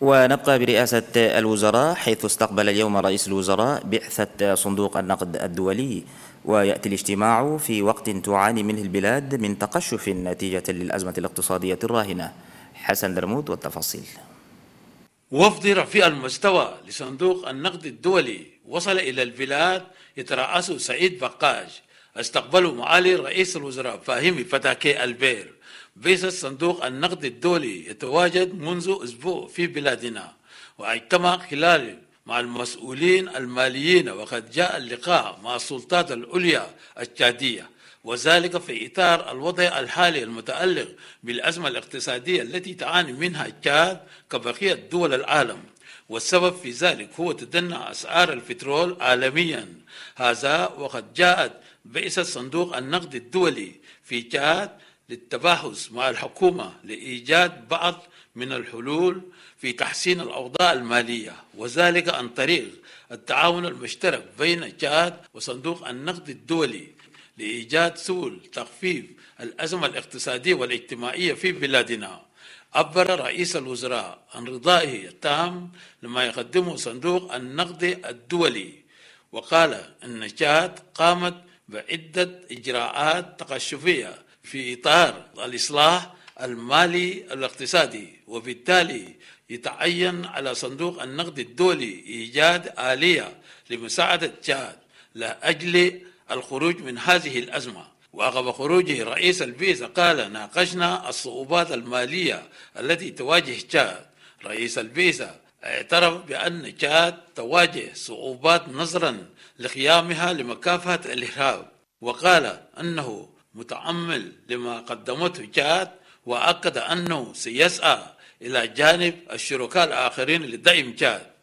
ونبقى برئاسة الوزراء حيث استقبل اليوم رئيس الوزراء بعثة صندوق النقد الدولي ويأتي الاجتماع في وقت تعاني منه البلاد من تقشف نتيجة للأزمة الاقتصادية الراهنة حسن درمود والتفاصيل وفد رفيع المستوى لصندوق النقد الدولي وصل إلى البلاد يترأسه سعيد بقاج استقبله معالي رئيس الوزراء فاهمي فتاكي البير بيس صندوق النقد الدولي يتواجد منذ أسبوع في بلادنا واجتمع خلال مع المسؤولين الماليين وقد جاء اللقاء مع السلطات العليا التشادية وذلك في إطار الوضع الحالي المتألق بالأزمة الاقتصادية التي تعاني منها تشاد كبقية دول العالم والسبب في ذلك هو تدنى أسعار البترول عالميا هذا وقد جاءت بئس صندوق النقد الدولي في جهات للتباحث مع الحكومة لإيجاد بعض من الحلول في تحسين الأوضاع المالية وذلك عن طريق التعاون المشترك بين جهات وصندوق النقد الدولي لإيجاد سبل تخفيف الأزمة الاقتصادية والاجتماعية في بلادنا عبر رئيس الوزراء عن رضائه التام لما يقدمه صندوق النقد الدولي وقال ان تشاد قامت بعده اجراءات تقشفيه في اطار الاصلاح المالي الاقتصادي وبالتالي يتعين على صندوق النقد الدولي ايجاد اليه لمساعده تشاد لاجل الخروج من هذه الازمه وعقب خروجه رئيس الفيزا قال ناقشنا الصعوبات المالية التي تواجه تشاد رئيس الفيزا اعترف بأن تشاد تواجه صعوبات نظرا لقيامها لمكافحة الإرهاب وقال أنه متأمل لما قدمته تشاد وأكد أنه سيسعى إلى جانب الشركاء الآخرين لدعم تشاد